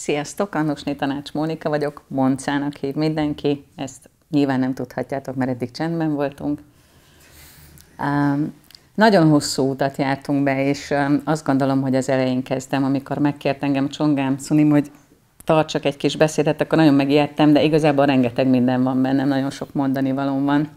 Sziasztok, Annusné Tanács Mónika vagyok, Moncának hív mindenki, ezt nyilván nem tudhatjátok, mert eddig csendben voltunk. Um, nagyon hosszú utat jártunk be, és um, azt gondolom, hogy az elején kezdtem, amikor megkért engem Csongám Szunim, hogy tartsak egy kis beszédet, akkor nagyon megijedtem, de igazából rengeteg minden van bennem, nagyon sok mondani valóm van.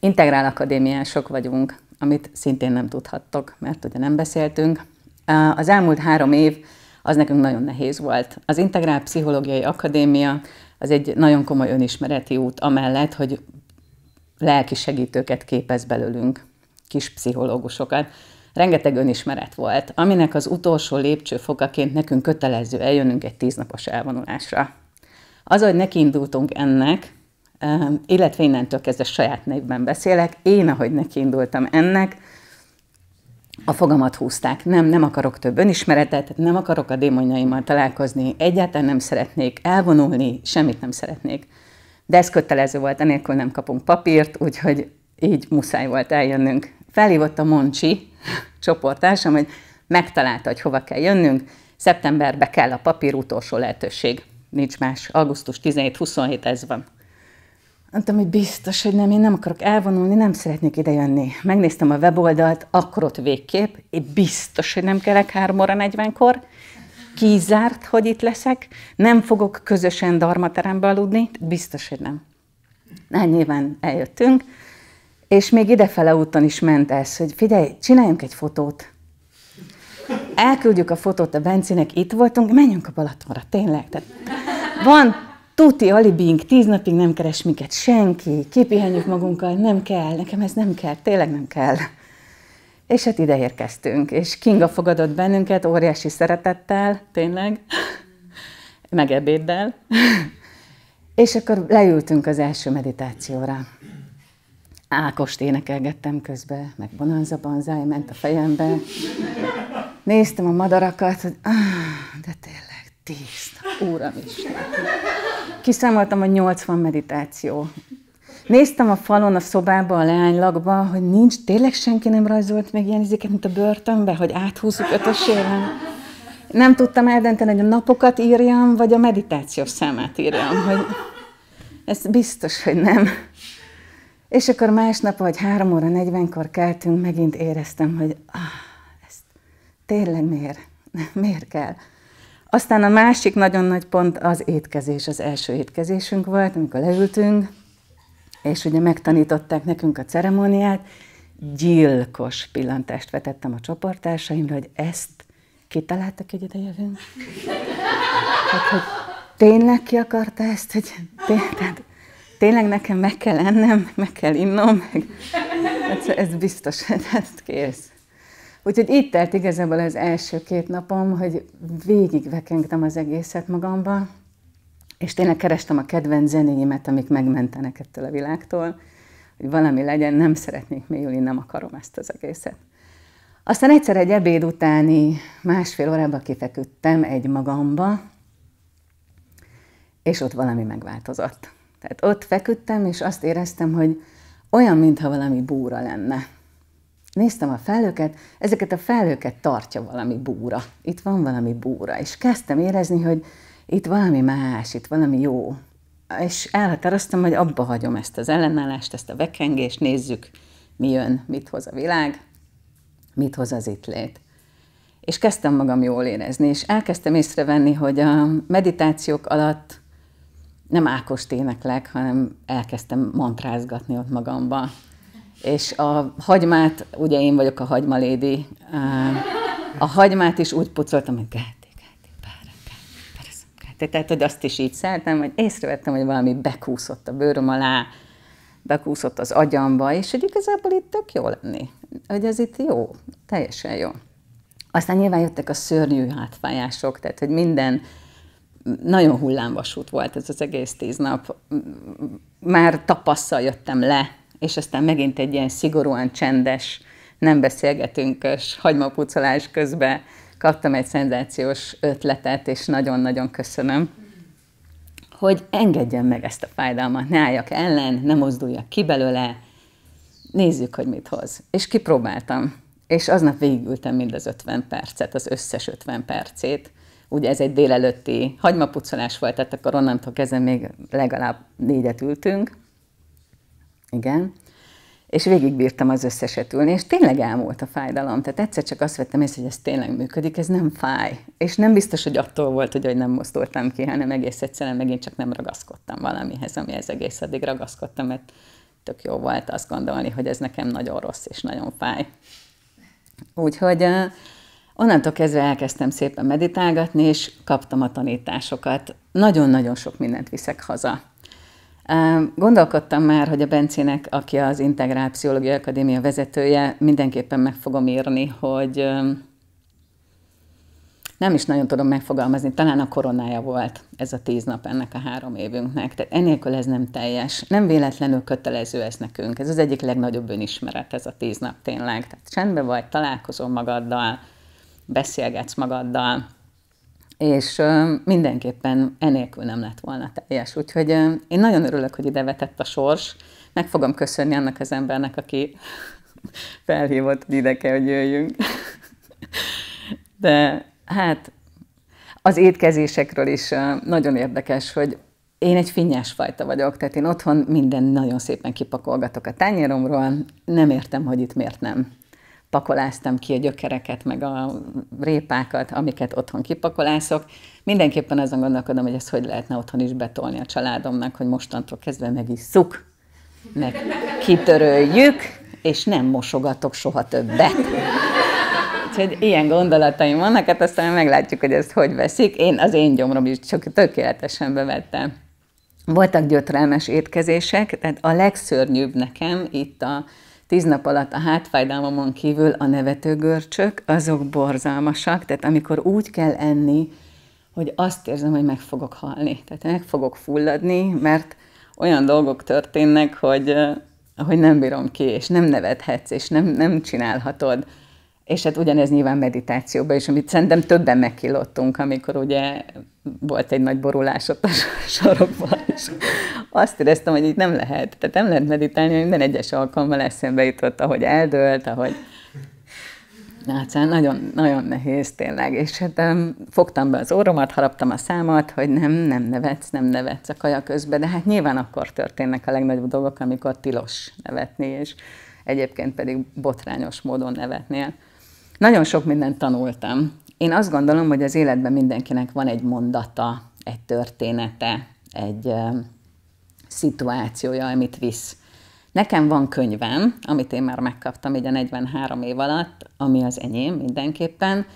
Integrál akadémiások vagyunk, amit szintén nem tudhattok, mert ugye nem beszéltünk. Az elmúlt három év az nekünk nagyon nehéz volt. Az Integrál Pszichológiai Akadémia az egy nagyon komoly önismereti út, amellett, hogy lelki segítőket képez belőlünk, kis pszichológusokat. Rengeteg önismeret volt, aminek az utolsó lépcsőfokaként nekünk kötelező eljönnünk egy tíznapos elvonulásra. Az, hogy nekiindultunk ennek, eh, illetve innentől kezdve saját névben beszélek, én ahogy nekiindultam ennek, a fogamat húzták. Nem, nem akarok több önismeretet, nem akarok a démonjaimmal találkozni, egyáltalán nem szeretnék elvonulni, semmit nem szeretnék. De ez kötelező volt, enélkül nem kapunk papírt, úgyhogy így muszáj volt eljönnünk. Felhívott a Moncsi csoportársam, hogy megtalálta, hogy hova kell jönnünk, szeptemberbe kell a papír utolsó lehetőség. Nincs más, augusztus 17-27 ez van. Mondtam, hogy biztos, hogy nem, én nem akarok elvonulni, nem szeretnék ide jönni. Megnéztem a weboldalt, akkor ott végképp, én biztos, hogy nem kellek 3 óra 40-kor, kizárt, hogy itt leszek, nem fogok közösen darmaterembe aludni, biztos, hogy nem. Na, nyilván eljöttünk, és még idefele úton is ment ez, hogy figyelj, csináljunk egy fotót. Elküldjük a fotót a Bencinek, itt voltunk, menjünk a Balatonra, tényleg. Tehát van Tuti alibink, tíz napig nem keres minket senki, kipihenjük magunkkal, nem kell, nekem ez nem kell, tényleg nem kell. És hát ide érkeztünk, és Kinga fogadott bennünket óriási szeretettel, tényleg, meg ebéddel. És akkor leültünk az első meditációra. Ákost énekelgettem közben, meg bonanza banzáj ment a fejembe. Néztem a madarakat, hogy ah, de tényleg tíz nap, úram is kiszámoltam, hogy 80 meditáció. Néztem a falon, a szobába, a leánylakba, hogy nincs, tényleg senki nem rajzolt meg ilyen izéket, mint a börtönbe, hogy áthúzzuk ötösére. Nem tudtam eldönteni, hogy a napokat írjam, vagy a meditációs számát írjam, hogy ez biztos, hogy nem. És akkor másnap, vagy 3 óra 40-kor keltünk, megint éreztem, hogy ah, ezt tényleg miért? Miért kell? Aztán a másik nagyon nagy pont az étkezés, az első étkezésünk volt, amikor leültünk, és ugye megtanították nekünk a ceremóniát, gyilkos pillantást vetettem a csoporttársaimra, hogy ezt kitaláltak, hogy ide jövünk. Hát, hogy tényleg ki akarta ezt, hogy tényleg, tényleg nekem meg kell ennem, meg kell innom, meg, ez, hát ez biztos, ezt hát kész. Úgyhogy így telt igazából az első két napom, hogy végigvekengtem az egészet magamban, és tényleg kerestem a kedvenc zenéimet, amik megmentenek ettől a világtól, hogy valami legyen, nem szeretnék mélyülni, nem akarom ezt az egészet. Aztán egyszer egy ebéd utáni másfél órába kifeküdtem egy magamba, és ott valami megváltozott. Tehát ott feküdtem, és azt éreztem, hogy olyan, mintha valami búra lenne. Néztem a felhőket, ezeket a felhőket tartja valami búra. Itt van valami búra, és kezdtem érezni, hogy itt valami más, itt valami jó. És elhatároztam, hogy abba hagyom ezt az ellenállást, ezt a vekengést, nézzük, mi jön, mit hoz a világ, mit hoz az itt lét. És kezdtem magam jól érezni, és elkezdtem észrevenni, hogy a meditációk alatt nem Ákost éneklek, hanem elkezdtem mantrázgatni ott magamban és a hagymát, ugye én vagyok a hagymalédi, a hagymát is úgy pucoltam, hogy gáti, gáti, pára, gáti, persze, gáti. Tehát, hogy azt is így szeltem, hogy észrevettem, hogy valami bekúszott a bőröm alá, bekúszott az agyamba, és hogy igazából itt tök jó lenni. Hogy ez itt jó, teljesen jó. Aztán nyilván jöttek a szörnyű hátfájások, tehát, hogy minden, nagyon hullámvasút volt ez az egész tíz nap. Már tapasszal jöttem le és aztán megint egy ilyen szigorúan csendes, nem beszélgetőnkös hagymapucolás közben kaptam egy szenzációs ötletet, és nagyon-nagyon köszönöm, hogy engedjen meg ezt a fájdalmat, ne álljak ellen, ne mozduljak ki belőle, nézzük, hogy mit hoz. És kipróbáltam. És aznap végigültem mind az 50 percet, az összes 50 percét. Ugye ez egy délelőtti hagymapucolás volt, tehát akkor onnantól kezdve még legalább négyet ültünk. Igen. És végigbírtam az összeset ülni, és tényleg elmúlt a fájdalom. Tehát egyszer csak azt vettem észre, hogy ez tényleg működik, ez nem fáj. És nem biztos, hogy attól volt, hogy, hogy nem mozdultam ki, hanem egész egyszerűen megint csak nem ragaszkodtam valamihez, ez egész addig ragaszkodtam, mert tök jó volt azt gondolni, hogy ez nekem nagyon rossz és nagyon fáj. Úgyhogy onnantól kezdve elkezdtem szépen meditálgatni, és kaptam a tanításokat. Nagyon-nagyon sok mindent viszek haza. Gondolkodtam már, hogy a Bencének, aki az Integrál Pszichológiai Akadémia vezetője, mindenképpen meg fogom írni, hogy nem is nagyon tudom megfogalmazni, talán a koronája volt ez a tíz nap ennek a három évünknek. Tehát enélkül ez nem teljes. Nem véletlenül kötelező ez nekünk. Ez az egyik legnagyobb önismeret, ez a tíz nap tényleg. Tehát csendben vagy, találkozol magaddal, beszélgetsz magaddal, és mindenképpen enélkül nem lett volna teljes. Úgyhogy én nagyon örülök, hogy ide vetett a sors. Meg fogom köszönni annak az embernek, aki felhívott, hogy ide kell, hogy jöjjünk. De hát az étkezésekről is nagyon érdekes, hogy én egy finnyás fajta vagyok, tehát én otthon minden nagyon szépen kipakolgatok a tányéromról, nem értem, hogy itt miért nem pakoláztam ki a gyökereket, meg a répákat, amiket otthon kipakolászok. Mindenképpen azon gondolkodom, hogy ezt hogy lehetne otthon is betolni a családomnak, hogy mostantól kezdve szuk, meg kitöröljük, és nem mosogatok soha többet. Úgyhogy ilyen gondolataim vannak, hát aztán meglátjuk, hogy ezt hogy veszik. Én az én gyomrom is csak tökéletesen bevettem. Voltak gyötrelmes étkezések, tehát a legszörnyűbb nekem itt a, tíz nap alatt a hátfájdalmamon kívül a nevetőgörcsök, azok borzalmasak, tehát amikor úgy kell enni, hogy azt érzem, hogy meg fogok halni, tehát meg fogok fulladni, mert olyan dolgok történnek, hogy, eh, hogy nem bírom ki, és nem nevethetsz, és nem, nem csinálhatod. És hát ugyanez nyilván meditációban is, amit szerintem többen megkilottunk, amikor ugye volt egy nagy borulás ott a sarokban, és azt éreztem, hogy itt nem lehet. Tehát nem lehet meditálni, hogy minden egyes alkalommal eszembe jutott, ahogy eldőlt, ahogy... Hát szóval nagyon, nagyon nehéz tényleg, és hát um, fogtam be az orromat, haraptam a számat, hogy nem, nem nevetsz, nem nevetsz a kaja közben, de hát nyilván akkor történnek a legnagyobb dolgok, amikor tilos nevetni, és egyébként pedig botrányos módon nevetnél. Nagyon sok mindent tanultam. Én azt gondolom, hogy az életben mindenkinek van egy mondata, egy története, egy szituációja, amit visz. Nekem van könyvem, amit én már megkaptam így a 43 év alatt, ami az enyém mindenképpen.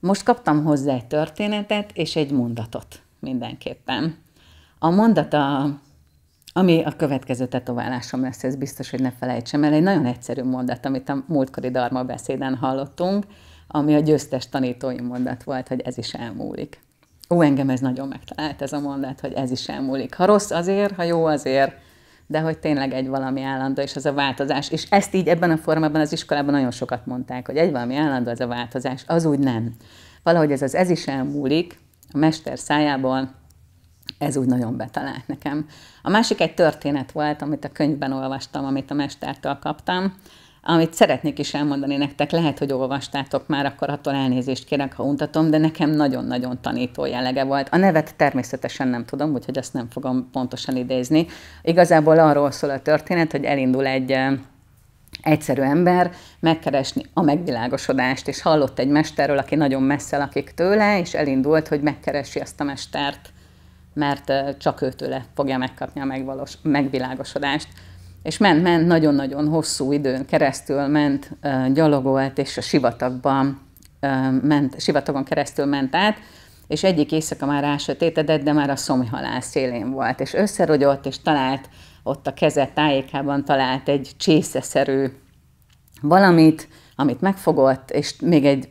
Most kaptam hozzá egy történetet és egy mondatot mindenképpen. A mondata ami a következő tetoválásom lesz, ez biztos, hogy ne felejtsem el. Egy nagyon egyszerű mondat, amit a múltkori Dharma beszéden hallottunk, ami a győztes tanítói mondat volt, hogy ez is elmúlik. Ó, engem ez nagyon megtalált ez a mondat, hogy ez is elmúlik. Ha rossz azért, ha jó azért, de hogy tényleg egy valami állandó, és az a változás. És ezt így ebben a formában az iskolában nagyon sokat mondták, hogy egy valami állandó, az a változás, az úgy nem. Valahogy ez az ez is elmúlik, a mester szájából ez úgy nagyon betalált nekem. A másik egy történet volt, amit a könyvben olvastam, amit a mestertől kaptam, amit szeretnék is elmondani nektek, lehet, hogy olvastátok már, akkor attól elnézést kérek, ha untatom, de nekem nagyon-nagyon tanító jellege volt. A nevet természetesen nem tudom, úgyhogy azt nem fogom pontosan idézni. Igazából arról szól a történet, hogy elindul egy egyszerű ember megkeresni a megvilágosodást, és hallott egy mesterről, aki nagyon messze lakik tőle, és elindult, hogy megkeresi azt a mestert mert csak őtőle fogja megkapni a megvalós, megvilágosodást. És ment, ment, nagyon-nagyon hosszú időn keresztül ment, gyalogolt, és a sivatagban ment, sivatagon keresztül ment át, és egyik éjszaka már rásötétedett, de már a szomjhalál szélén volt, és összerogyott, és talált ott a keze tájékában talált egy csészeszerű valamit, amit megfogott, és még egy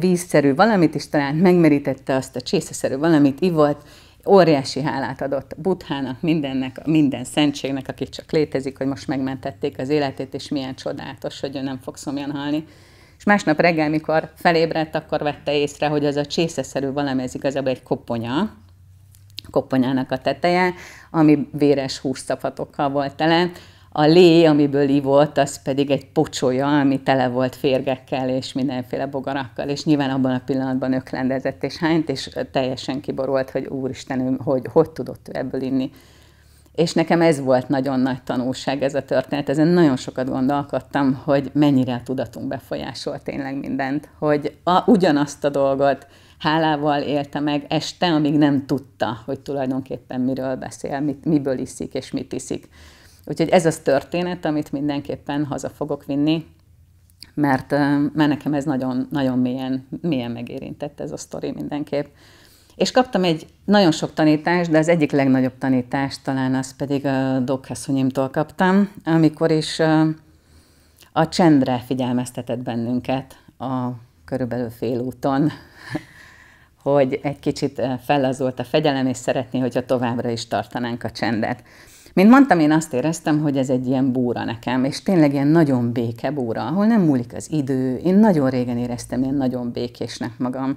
vízszerű valamit is talált, megmerítette azt a csészeszerű valamit, ivott, óriási hálát adott Buthának, mindennek, minden szentségnek, akik csak létezik, hogy most megmentették az életét, és milyen csodálatos, hogy ő nem fog szomjan halni. És másnap reggel, mikor felébredt, akkor vette észre, hogy az a csészeszerű valami, ez igazából egy koponya, koponyának a teteje, ami véres húszapatokkal volt tele, a lé, amiből ivott, az pedig egy pocsolya, ami tele volt férgekkel és mindenféle bogarakkal, és nyilván abban a pillanatban öklendezett és hányt, és teljesen kiborult, hogy úristen, hogy hogy tudott ő ebből inni. És nekem ez volt nagyon nagy tanulság ez a történet. Ezen nagyon sokat gondolkodtam, hogy mennyire a tudatunk befolyásol tényleg mindent. Hogy a, ugyanazt a dolgot hálával élte meg este, amíg nem tudta, hogy tulajdonképpen miről beszél, mit, miből iszik és mit iszik. Úgyhogy ez az történet, amit mindenképpen haza fogok vinni, mert, mert nekem ez nagyon, nagyon mélyen, mélyen megérintett ez a sztori mindenképp. És kaptam egy nagyon sok tanítást, de az egyik legnagyobb tanítást talán az pedig a Dokhaszonyimtól kaptam, amikor is a csendre figyelmeztetett bennünket a körülbelül fél úton, hogy egy kicsit fellazult a fegyelem, és szeretné, hogyha továbbra is tartanánk a csendet. Mint mondtam, én azt éreztem, hogy ez egy ilyen búra nekem, és tényleg ilyen nagyon béke búra, ahol nem múlik az idő. Én nagyon régen éreztem ilyen nagyon békésnek magam.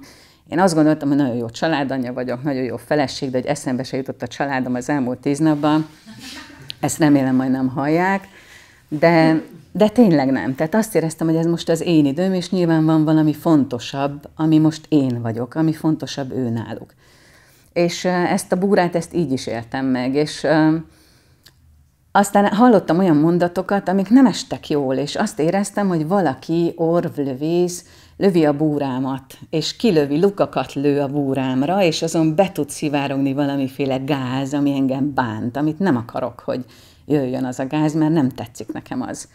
Én azt gondoltam, hogy nagyon jó családanya vagyok, nagyon jó feleség, de hogy eszembe se jutott a családom az elmúlt tíz napban. Ezt remélem majd nem hallják. De, de tényleg nem. Tehát azt éreztem, hogy ez most az én időm, és nyilván van valami fontosabb, ami most én vagyok, ami fontosabb ő náluk. És ezt a búrát, ezt így is éltem meg, és aztán hallottam olyan mondatokat, amik nem estek jól, és azt éreztem, hogy valaki orvlövész lövi a búrámat, és kilövi, lukakat lő a búrámra, és azon be tud szivárogni valamiféle gáz, ami engem bánt, amit nem akarok, hogy jöjjön az a gáz, mert nem tetszik nekem az.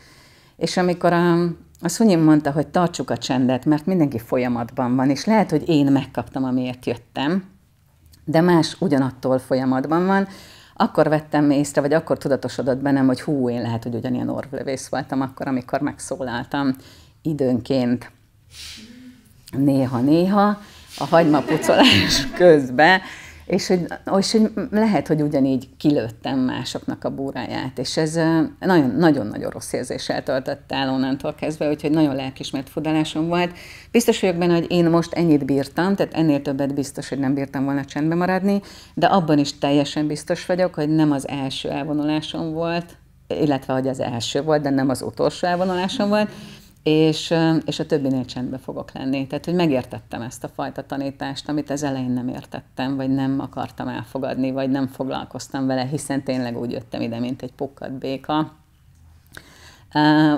És amikor a, a Szunyim mondta, hogy tartsuk a csendet, mert mindenki folyamatban van, és lehet, hogy én megkaptam, amiért jöttem, de más ugyanattól folyamatban van, akkor vettem észre, vagy akkor tudatosodott bennem, hogy hú, én lehet, hogy ugyanilyen orvlövész voltam akkor, amikor megszólaltam időnként, néha-néha, a hagymapucolás közben, és hogy, és hogy lehet, hogy ugyanígy kilőttem másoknak a búráját, és ez nagyon-nagyon rossz érzéssel töltött el onnantól kezdve, úgyhogy nagyon lelkismert fudalásom volt. Biztos vagyok benne, hogy én most ennyit bírtam, tehát ennél többet biztos, hogy nem bírtam volna csendben maradni, de abban is teljesen biztos vagyok, hogy nem az első elvonulásom volt, illetve hogy az első volt, de nem az utolsó elvonulásom volt, és, és a többinél csendben fogok lenni. Tehát, hogy megértettem ezt a fajta tanítást, amit az elején nem értettem, vagy nem akartam elfogadni, vagy nem foglalkoztam vele, hiszen tényleg úgy jöttem ide, mint egy pukkadt béka.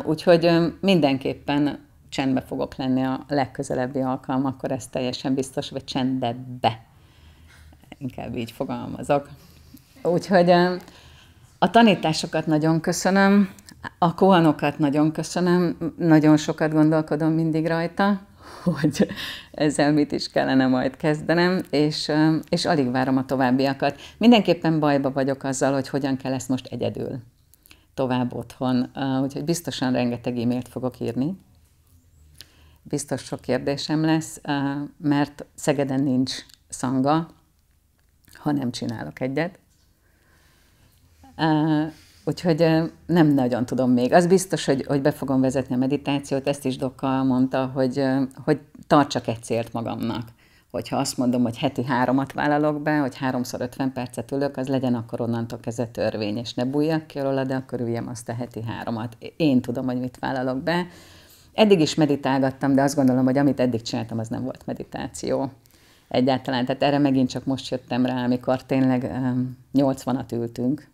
Úgyhogy mindenképpen csendbe fogok lenni a legközelebbi akkor ez teljesen biztos, vagy csendebbe. Inkább így fogalmazok. Úgyhogy a tanításokat nagyon köszönöm, a kohanokat nagyon köszönöm, nagyon sokat gondolkodom mindig rajta, hogy ezzel mit is kellene majd kezdenem, és, és alig várom a továbbiakat. Mindenképpen bajba vagyok azzal, hogy hogyan kell ezt most egyedül tovább otthon, úgyhogy biztosan rengeteg e-mailt fogok írni. Biztos sok kérdésem lesz, mert Szegeden nincs szanga, ha nem csinálok egyet. Úgyhogy nem nagyon tudom még. Az biztos, hogy, hogy be fogom vezetni a meditációt, ezt is Dokka mondta, hogy, hogy tartsak egy célt magamnak. Hogyha azt mondom, hogy heti háromat vállalok be, hogy háromszor 50 percet ülök, az legyen akkor onnantól kezdve törvény, és ne bújjak ki róla, de akkor üljem azt a heti háromat. Én tudom, hogy mit vállalok be. Eddig is meditálgattam, de azt gondolom, hogy amit eddig csináltam, az nem volt meditáció egyáltalán. Tehát erre megint csak most jöttem rá, amikor tényleg 80-at ültünk,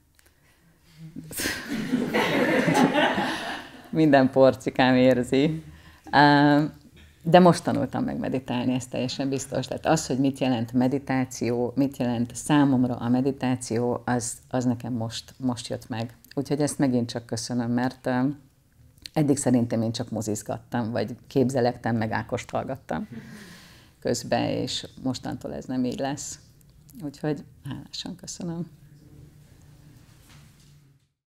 Minden porcikám érzi. De most tanultam meg meditálni, ez teljesen biztos. Tehát az, hogy mit jelent meditáció, mit jelent számomra a meditáció, az, az nekem most, most jött meg. Úgyhogy ezt megint csak köszönöm, mert eddig szerintem én csak mozizgattam, vagy képzelektem, meg Ákost hallgattam közben, és mostantól ez nem így lesz. Úgyhogy hálásan köszönöm.